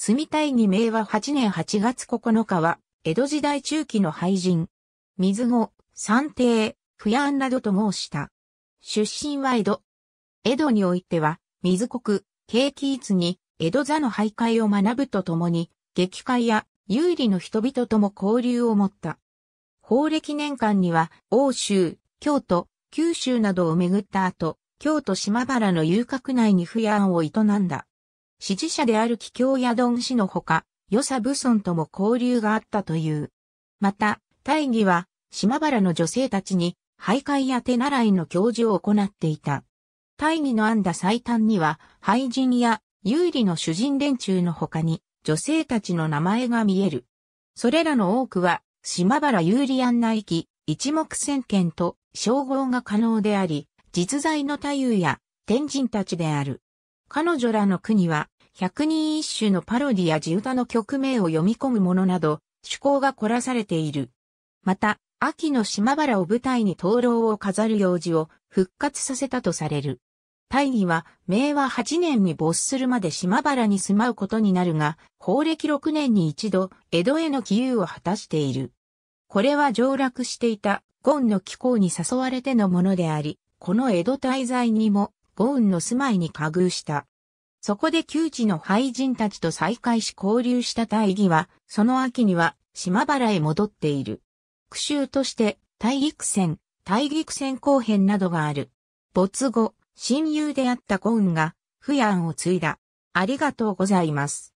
住みたいに明和8年8月9日は、江戸時代中期の俳人、水後、三帝、不安などと申した。出身は江戸。江戸においては、水国、景気いつに、江戸座の徘徊を学ぶとともに、劇会や有利の人々とも交流を持った。法暦年間には、欧州、京都、九州などを巡った後、京都島原の遊郭内に不安を営んだ。支持者である気境やドン氏のほか、与謝武村とも交流があったという。また、大義は、島原の女性たちに、徘徊や手習いの教授を行っていた。大義の編んだ祭壇には、廃人や有利の主人連中のほかに、女性たちの名前が見える。それらの多くは、島原有利案内記、一目千見と称号が可能であり、実在の太夫や天人たちである。彼女らの国は、百人一首のパロディや地歌の曲名を読み込むものなど、趣向が凝らされている。また、秋の島原を舞台に灯籠を飾る用事を復活させたとされる。大義は、明和八年に没するまで島原に住まうことになるが、法暦六年に一度、江戸への寄遊を果たしている。これは上落していた、ゴンの気候に誘われてのものであり、この江戸滞在にもゴーンの住まいに加遇した。そこで旧知の廃人たちと再会し交流した大義は、その秋には島原へ戻っている。苦衆として、大陸戦、大陸戦後編などがある。没後、親友であったゴーンが、不安を継いだ。ありがとうございます。